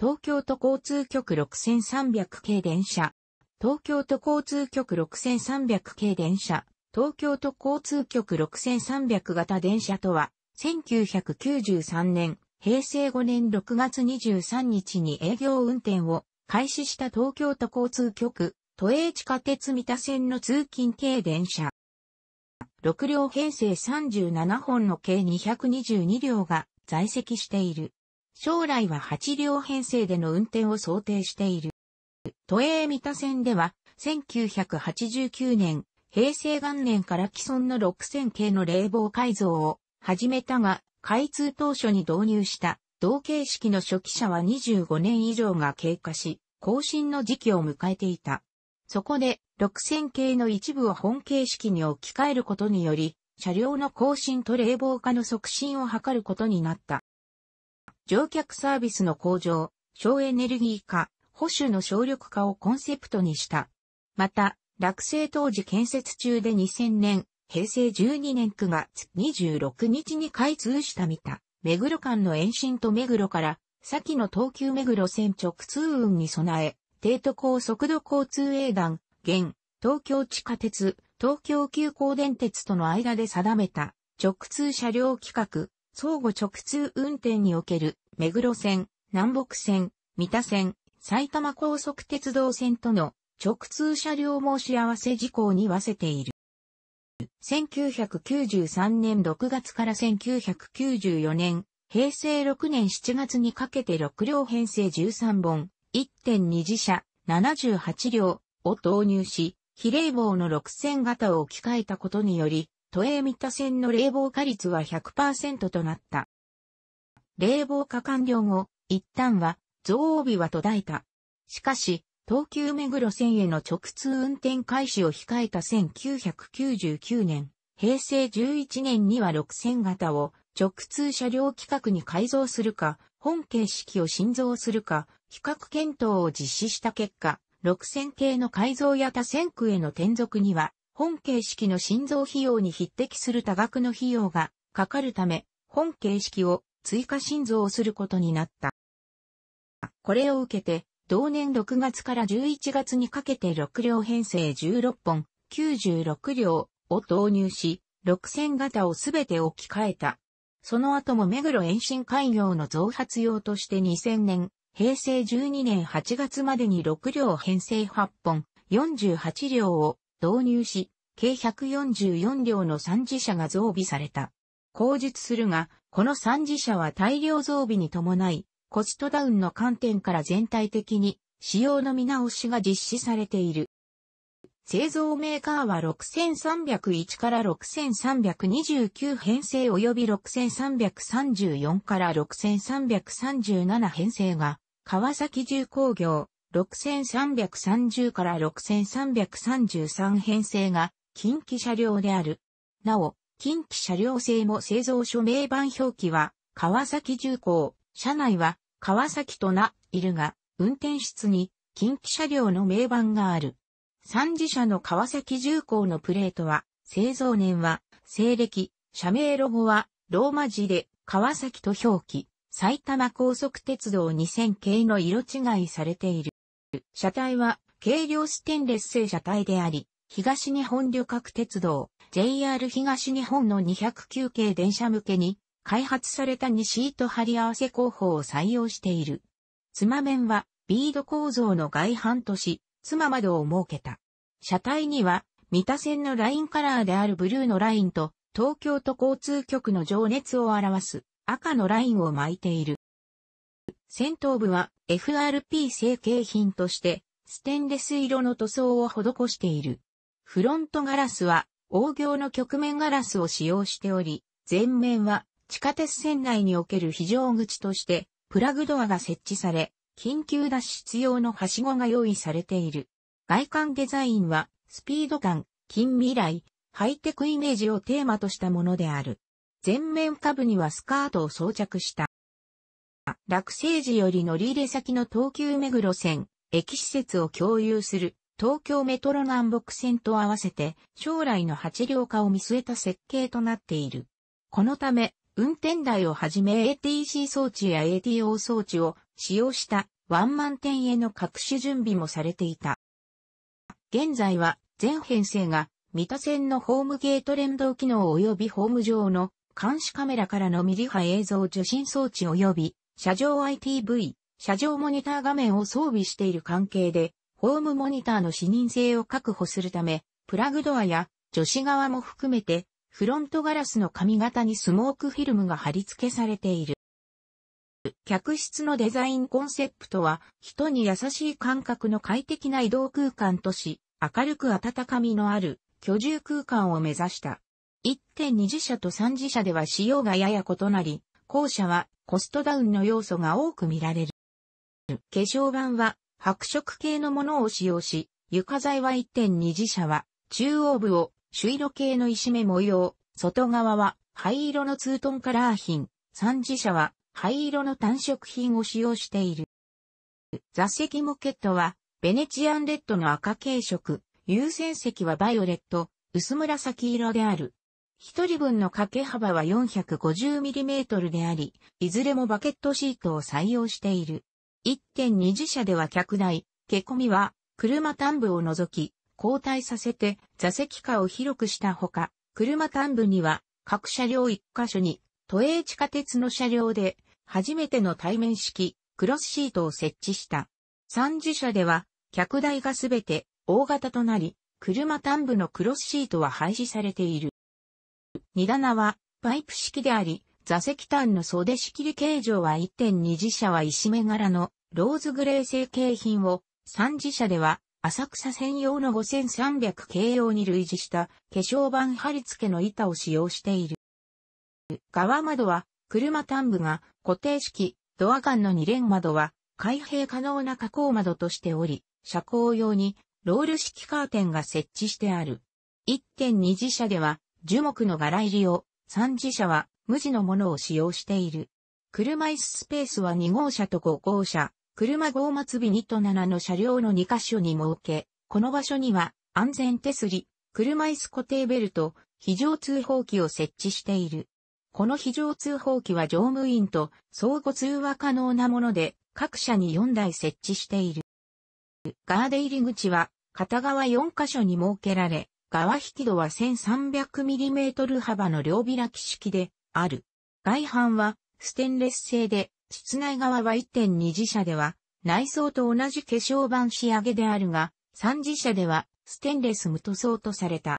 東京都交通局6300系電車、東京都交通局6300系電車、東京都交通局6300型電車とは、1993年、平成5年6月23日に営業運転を開始した東京都交通局、都営地下鉄三田線の通勤系電車。6両編成37本の計222両が在籍している。将来は8両編成での運転を想定している。都営三田線では、1989年、平成元年から既存の6000系の冷房改造を始めたが、開通当初に導入した同形式の初期車は25年以上が経過し、更新の時期を迎えていた。そこで、6000系の一部を本形式に置き換えることにより、車両の更新と冷房化の促進を図ることになった。乗客サービスの向上、省エネルギー化、保守の省力化をコンセプトにした。また、落成当時建設中で2000年、平成12年9月26日に開通した三田、目黒間の延伸と目黒から、先の東急目黒線直通運に備え、帝都高速度交通営団、現、東京地下鉄、東京急行電鉄との間で定めた、直通車両規格、相互直通運転における、目黒線、南北線、三田線、埼玉高速鉄道線との直通車両申し合わせ事項に合わせている。1993年6月から1994年、平成6年7月にかけて6両編成13本、1.2次車、78両を投入し、比例棒の6線型を置き換えたことにより、都営三田線の冷房化率は100%となった。冷房化完了後、一旦は増帯は途絶えた。しかし、東急目黒線への直通運転開始を控えた1999年、平成11年には6000型を直通車両規格に改造するか、本形式を新造するか、比較検討を実施した結果、6000系の改造や他線区への転属には本形式の心臓費用に匹敵する多額の費用がかかるため、本形式を追加心臓をすることになった。これを受けて、同年6月から11月にかけて6両編成16本、96両を投入し、6000型をすべて置き換えた。その後も目黒延伸開業の増発用として2000年、平成12年8月までに6両編成8本、48両を導入し、計144両の三次車が増備された。後述するが、この三次車は大量増備に伴い、コストダウンの観点から全体的に使用の見直しが実施されている。製造メーカーは6301から6329編成及び6334から6337編成が川崎重工業、6330から6333編成が近畿車両である。なお、近畿車両製も製造所名板表記は、川崎重工、車内は川崎とな、いるが、運転室に近畿車両の名板がある。三次車の川崎重工のプレートは、製造年は、西暦、社名ロゴは、ローマ字で、川崎と表記、埼玉高速鉄道2000系の色違いされている。車体は軽量ステンレス製車体であり、東日本旅客鉄道 JR 東日本の209系電車向けに開発された2シート貼り合わせ工法を採用している。つま面はビード構造の外反とし、つま窓を設けた。車体には、三田線のラインカラーであるブルーのラインと、東京都交通局の情熱を表す赤のラインを巻いている。先頭部は FRP 成形品としてステンレス色の塗装を施している。フロントガラスは大行の曲面ガラスを使用しており、前面は地下鉄線内における非常口としてプラグドアが設置され、緊急脱出用のはしごが用意されている。外観デザインはスピード感、近未来、ハイテクイメージをテーマとしたものである。前面下部にはスカートを装着した。落成時より乗り入れ先の東急目黒線、駅施設を共有する東京メトロ南北線と合わせて将来の8両化を見据えた設計となっている。このため、運転台をはじめ ATC 装置や ATO 装置を使用したワンマン店への各種準備もされていた。現在は全編成が三田線のホームゲート連動機能及びホーム上の監視カメラからのミリ波映像受信装置及び車上 ITV、車上モニター画面を装備している関係で、ホームモニターの視認性を確保するため、プラグドアや女子側も含めて、フロントガラスの髪型にスモークフィルムが貼り付けされている。客室のデザインコンセプトは、人に優しい感覚の快適な移動空間とし、明るく温かみのある居住空間を目指した。1.2次車と3次車では仕様がやや異なり、後者はコストダウンの要素が多く見られる。化粧板は白色系のものを使用し、床材は1.2自社は、中央部を朱色系の石目模様、外側は灰色のツートンカラー品、3自社は灰色の単色品を使用している。座席モケットは、ベネチアンレッドの赤系色、優先席はバイオレット、薄紫色である。一人分の掛け幅は 450mm であり、いずれもバケットシートを採用している。1.2次車では客台、毛込みは、車端部を除き、交代させて座席下を広くしたほか、車端部には、各車両1箇所に、都営地下鉄の車両で、初めての対面式、クロスシートを設置した。3次車では、客台がすべて大型となり、車端部のクロスシートは廃止されている。二棚はパイプ式であり、座席端の袖仕切り形状は1.2次車は石目柄のローズグレー成形品を、3次車では浅草専用の5300形用に類似した化粧板貼り付けの板を使用している。側窓は車端部が固定式、ドア間の二連窓は開閉可能な加工窓としており、車高用にロール式カーテンが設置してある。1.2次車では樹木の柄入りを、三次車は無地のものを使用している。車椅子スペースは2号車と5号車、車号末日2と7の車両の2箇所に設け、この場所には安全手すり、車椅子固定ベルト、非常通報機を設置している。この非常通報機は乗務員と相互通話可能なもので、各社に4台設置している。ガーデ入り口は片側4箇所に設けられ、側引き戸は 1300mm 幅の両開き式である。外板はステンレス製で、室内側は1.2次車では、内装と同じ化粧板仕上げであるが、3次車ではステンレス無塗装とされた。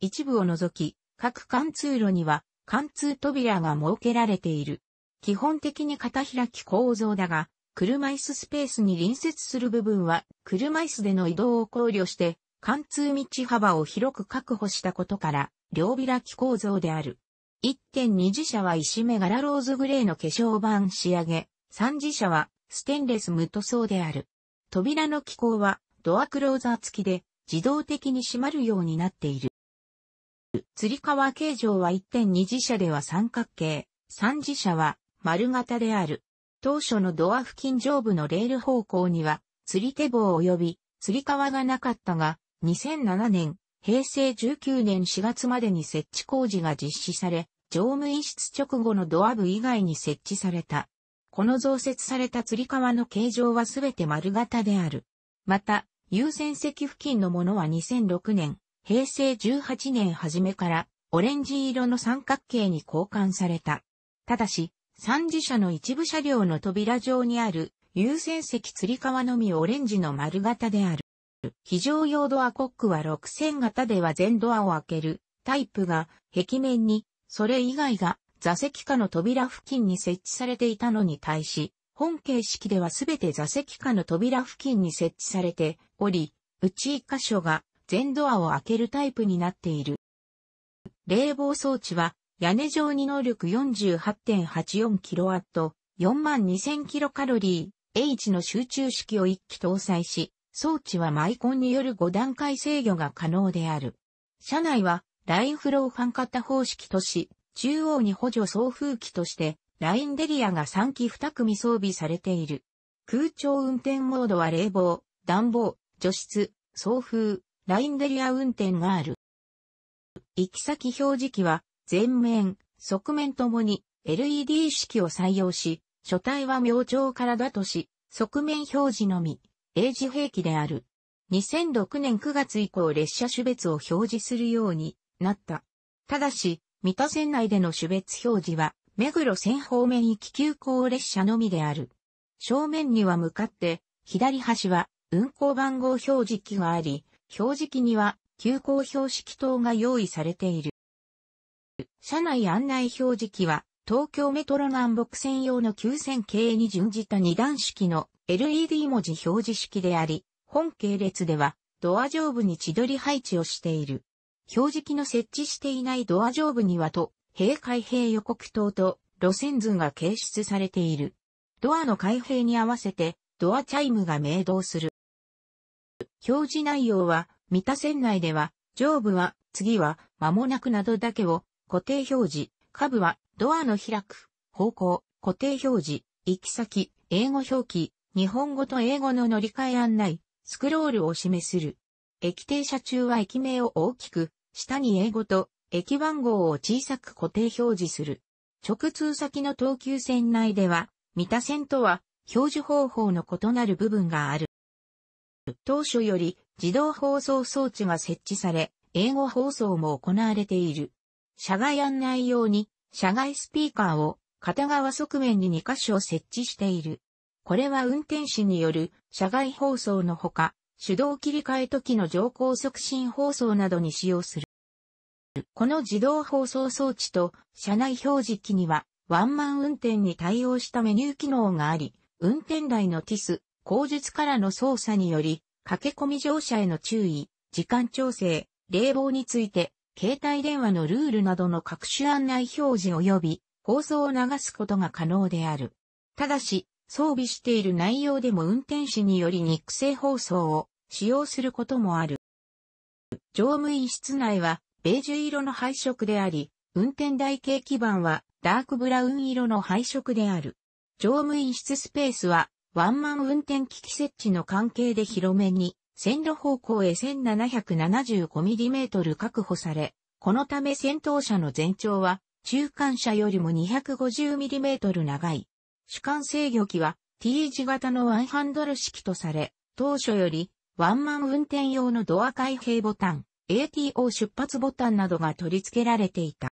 一部を除き、各貫通路には貫通扉が設けられている。基本的に片開き構造だが、車椅子スペースに隣接する部分は、車椅子での移動を考慮して、貫通道幅を広く確保したことから、両開き構造である。1.2次車は石目柄ローズグレーの化粧板仕上げ、3次車はステンレス無塗装である。扉の機構はドアクローザー付きで自動的に閉まるようになっている。釣り革形状は1.2次車では三角形、3次車は丸型である。当初のドア付近上部のレール方向には釣り手棒及び釣り革がなかったが、2007年、平成19年4月までに設置工事が実施され、乗務員室直後のドア部以外に設置された。この増設された吊り革の形状はすべて丸型である。また、優先席付近のものは2006年、平成18年初めからオレンジ色の三角形に交換された。ただし、三次車の一部車両の扉上にある優先席吊り革のみオレンジの丸型である。非常用ドアコックは6000型では全ドアを開けるタイプが壁面にそれ以外が座席下の扉付近に設置されていたのに対し、本形式ではすべて座席下の扉付近に設置されており、うち1箇所が全ドアを開けるタイプになっている。冷房装置は屋根上に能力 48.84kW、42000kcal、H の集中式を1機搭載し、装置はマイコンによる5段階制御が可能である。車内はラインフローファン型方式とし、中央に補助送風機として、ラインデリアが3機2組装備されている。空調運転モードは冷房、暖房、除湿、送風、ラインデリア運転がある。行き先表示機は、前面、側面ともに LED 式を採用し、書体は明朝からだとし、側面表示のみ。英字兵器である。2006年9月以降列車種別を表示するようになった。ただし、三田線内での種別表示は、目黒線方面行き急行列車のみである。正面には向かって、左端は運行番号表示器があり、表示器には急行標識等が用意されている。車内案内表示器は東京メトロ南北線用の9000系に準じた二段式の LED 文字表示式であり、本系列ではドア上部に千鳥配置をしている。表示器の設置していないドア上部にはと、閉開閉予告灯と路線図が掲出されている。ドアの開閉に合わせてドアチャイムが鳴動する。表示内容は、三田線内では、上部は、次は、間もなくなどだけを固定表示、下部はドアの開く、方向、固定表示、行き先、英語表記、日本語と英語の乗り換え案内、スクロールを示する。駅停車中は駅名を大きく、下に英語と駅番号を小さく固定表示する。直通先の東急線内では、三田線とは表示方法の異なる部分がある。当初より自動放送装置が設置され、英語放送も行われている。社外案内用に車外スピーカーを片側側面に2箇所設置している。これは運転士による車外放送のほか、手動切り替え時の乗降促進放送などに使用する。この自動放送装置と車内表示機にはワンマン運転に対応したメニュー機能があり、運転台のティス、口述からの操作により、駆け込み乗車への注意、時間調整、冷房について携帯電話のルールなどの各種案内表示及び放送を流すことが可能である。ただし、装備している内容でも運転士により肉声放送を使用することもある。乗務員室内はベージュ色の配色であり、運転台系基板はダークブラウン色の配色である。乗務員室スペースはワンマン運転機器設置の関係で広めに線路方向へ 1775mm 確保され、このため先頭車の全長は中間車よりも 250mm 長い。主幹制御機は T 字型のワンハンドル式とされ、当初よりワンマン運転用のドア開閉ボタン、ATO 出発ボタンなどが取り付けられていた。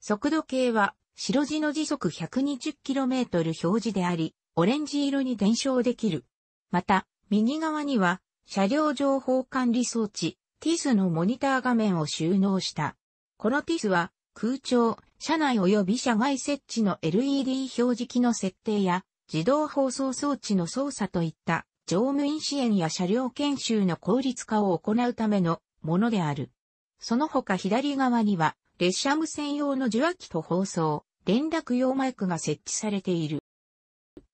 速度計は白地の時速 120km 表示であり、オレンジ色に伝承できる。また、右側には車両情報管理装置、TIS のモニター画面を収納した。この TIS は、空調、車内及び車外設置の LED 表示器の設定や、自動放送装置の操作といった、乗務員支援や車両研修の効率化を行うためのものである。その他左側には、列車無線用の受話器と放送、連絡用マイクが設置されている。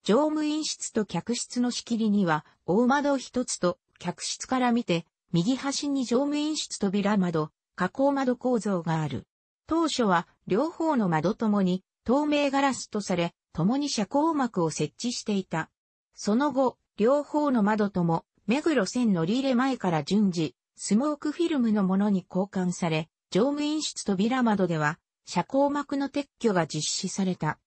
乗務員室と客室の仕切りには、大窓一つと客室から見て、右端に乗務員室扉窓、加工窓構造がある。当初は両方の窓ともに透明ガラスとされ、共に遮光幕を設置していた。その後、両方の窓とも、目黒線乗り入れ前から順次、スモークフィルムのものに交換され、乗務員室扉窓では、遮光膜の撤去が実施された。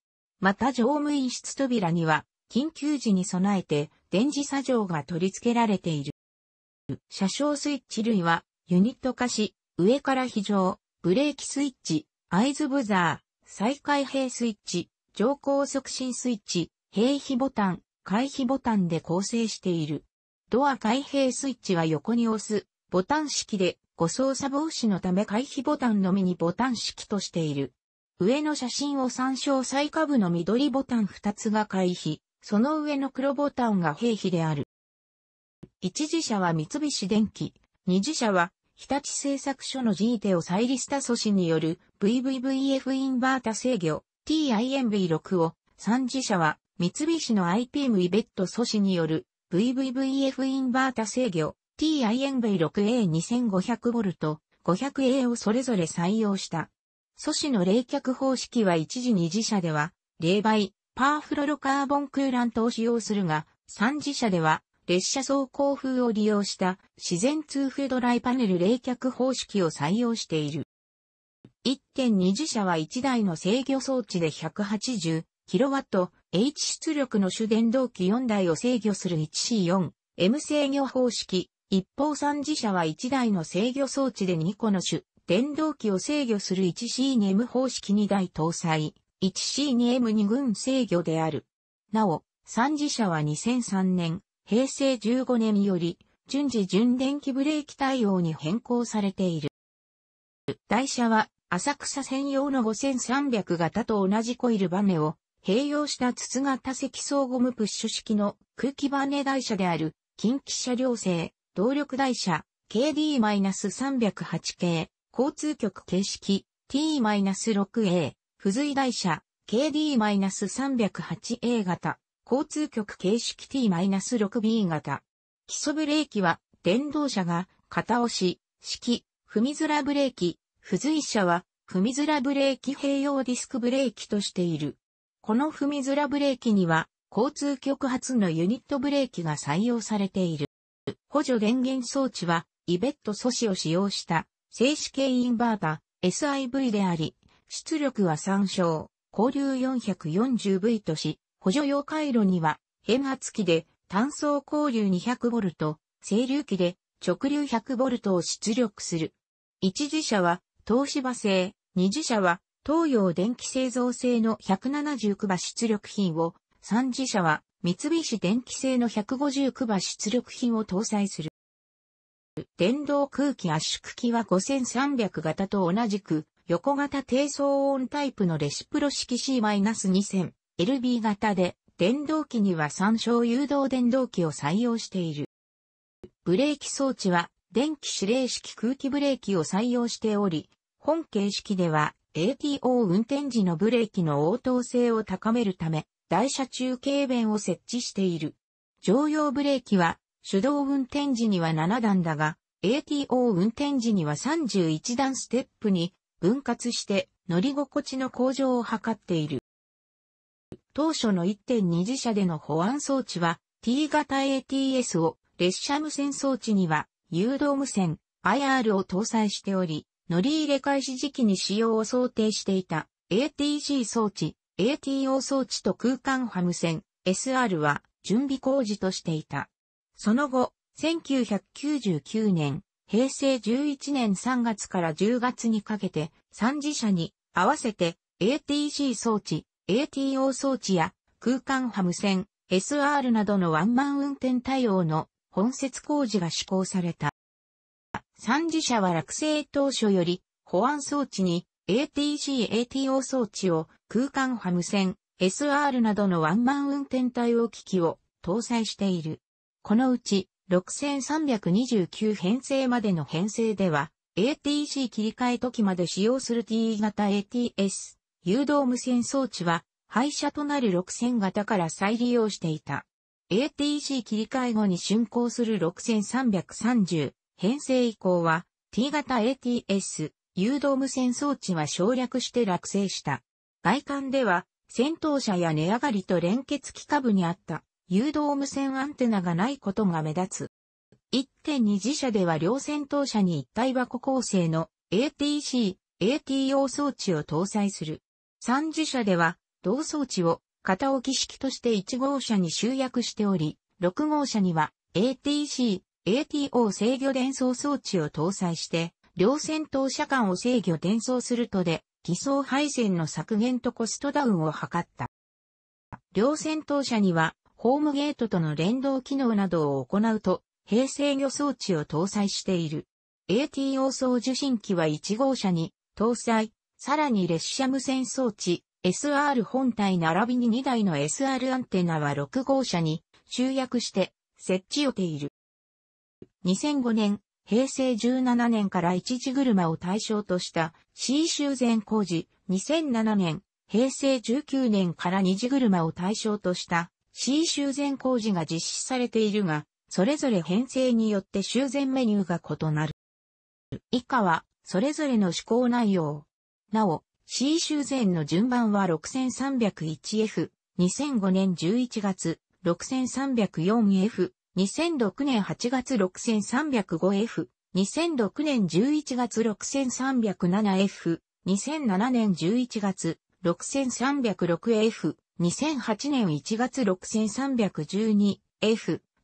また乗務員室扉には、緊急時に備えて、電磁作業が取り付けられている。車掌スイッチ類は、ユニット化し、上から非常、ブレーキスイッチ、合図ブザー、再開閉スイッチ、乗降促進スイッチ、閉避ボタン、回避ボタンで構成している。ドア開閉スイッチは横に押す、ボタン式で、誤操作防止のため回避ボタンのみにボタン式としている。上の写真を参照最下部の緑ボタン2つが回避、その上の黒ボタンが閉避である。一次社は三菱電機、二次社は日立製作所のジーテオサイリスタ素子による VVVF インバータ制御 TIMV6 を、三次社は三菱の IPM イベット素子による VVVF インバータ制御 TIMV6A2500V、500A をそれぞれ採用した。素子の冷却方式は一時二次社では、冷媒、パーフロロカーボンクーラントを使用するが、三次社では、列車走行風を利用した自然通風ドライパネル冷却方式を採用している。1.2次車は1台の制御装置で 180kWh 出力の主電動機4台を制御する 1C4M 制御方式。一方3次車は1台の制御装置で2個の主電動機を制御する 1C2M 方式2台搭載。1C2M2 軍制御である。なお、3次車は2003年平成15年より、順次純電気ブレーキ対応に変更されている。台車は、浅草専用の5300型と同じコイルバネを、併用した筒型積層ゴムプッシュ式の空気バネ台車である、近畿車両製、動力台車、KD-308 系、交通局形式、T-6A、付随台車、KD-308A 型。交通局形式 T-6B 型。基礎ブレーキは、電動車が、片押し、式、踏み面らブレーキ、付随車は、踏み面らブレーキ併用ディスクブレーキとしている。この踏み面らブレーキには、交通局発のユニットブレーキが採用されている。補助電源装置は、イベット素子を使用した、静止系インバータ、SIV であり、出力は参照、交流 440V とし、補助用回路には、変圧器で単層交流 200V、整流器で直流 100V を出力する。一次車は東芝製、二次車は東洋電気製造製の170ク出力品を、三次車は三菱電機製の150ク出力品を搭載する。電動空気圧縮機は5300型と同じく横型低騒音タイプのレシプロ式 C-2000 LB 型で、電動機には参照誘導電動機を採用している。ブレーキ装置は、電気指令式空気ブレーキを採用しており、本形式では ATO 運転時のブレーキの応答性を高めるため、台車中軽弁を設置している。常用ブレーキは、手動運転時には7段だが、ATO 運転時には31段ステップに分割して乗り心地の向上を図っている。当初の1.2次車での保安装置は T 型 ATS を列車無線装置には誘導無線 IR を搭載しており、乗り入れ開始時期に使用を想定していた ATG 装置、ATO 装置と空間波無線 SR は準備工事としていた。その後、1999年、平成11年3月から10月にかけて、3次車に合わせて ATC 装置、ATO 装置や空間ハム線、SR などのワンマン運転対応の本節工事が施行された。三次社は落成当初より保安装置に ATC-ATO 装置を空間ハム線、SR などのワンマン運転対応機器を搭載している。このうち6329編成までの編成では ATC 切り替え時まで使用する T 型 ATS 誘導無線装置は、廃車となる6000型から再利用していた。ATC 切り替え後に竣工する6330編成以降は T 型 ATS 誘導無線装置は省略して落成した。外観では戦闘車や値上がりと連結機下部にあった誘導無線アンテナがないことが目立つ。1.2自社では両戦闘車に一体箱構成の ATC、ATO 装置を搭載する。3次車では、同装置を型置き式として1号車に集約しており、6号車には ATC、ATO 制御伝送装置を搭載して、両戦闘車間を制御伝送するとで、偽装配線の削減とコストダウンを図った。両戦闘車には、ホームゲートとの連動機能などを行うと、平制御装置を搭載している。ATO 送受信機は1号車に搭載、さらに列車無線装置、SR 本体並びに2台の SR アンテナは6号車に集約して設置予定いる。2005年、平成17年から一時車を対象とした C 修繕工事、2007年、平成19年から二次車を対象とした C 修繕工事が実施されているが、それぞれ編成によって修繕メニューが異なる。以下は、それぞれの試行内容、なお、C 修繕の順番は 6301F、2005年11月、6304F、2006年8月 6305F、2006年11月 6307F、2007年11月 6306F、2008年1月 6312F、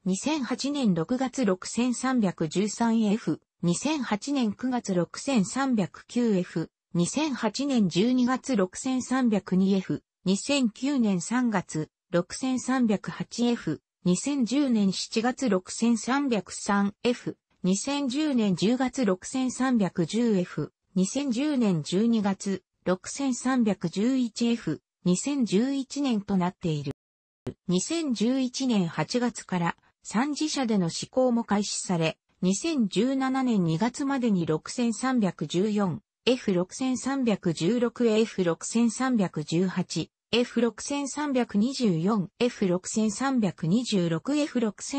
2008年6月 6313F、2008年9月 6309F、2008年12月 6302F、2009年3月 6308F、2010年7月 6303F、2010年10月 6310F、2010年12月 6311F、2011年となっている。2011年8月から3次社での施行も開始され、2017年2月までに6314、F6316、F6318、F6324、F6326、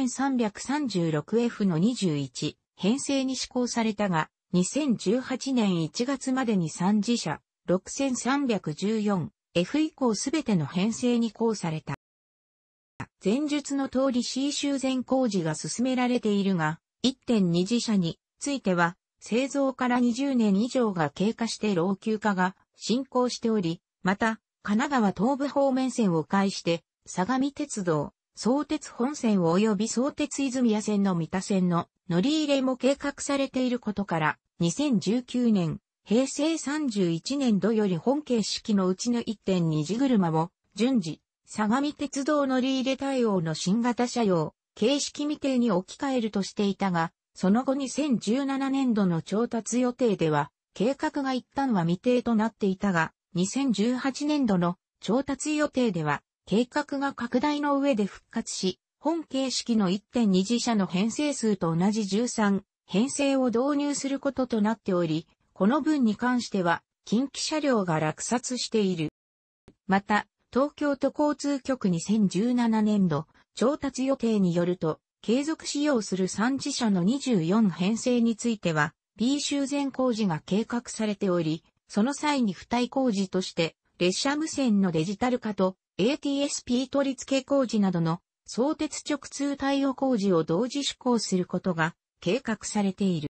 F6336、F の21、編成に施行されたが、2018年1月までに3次車、6314、F 以降すべての編成に行された。前述の通り C 修繕工事が進められているが、1.2次車については、製造から20年以上が経過して老朽化が進行しており、また、神奈川東部方面線を介して、相模鉄道、相鉄本線及び相鉄泉谷線の三田線の乗り入れも計画されていることから、2019年、平成31年度より本形式のうちの1.2次車も、順次、相模鉄道乗り入れ対応の新型車用、形式未定に置き換えるとしていたが、その後2017年度の調達予定では、計画が一旦は未定となっていたが、2018年度の調達予定では、計画が拡大の上で復活し、本形式の1.2次社の編成数と同じ13編成を導入することとなっており、この分に関しては、近畿車両が落札している。また、東京都交通局2017年度、調達予定によると、継続使用する産地車の24編成については、B 修繕工事が計画されており、その際に付帯工事として、列車無線のデジタル化と ATSP 取り付け工事などの相鉄直通対応工事を同時施行することが計画されている。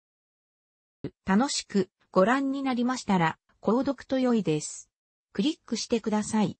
楽しくご覧になりましたら、購読と良いです。クリックしてください。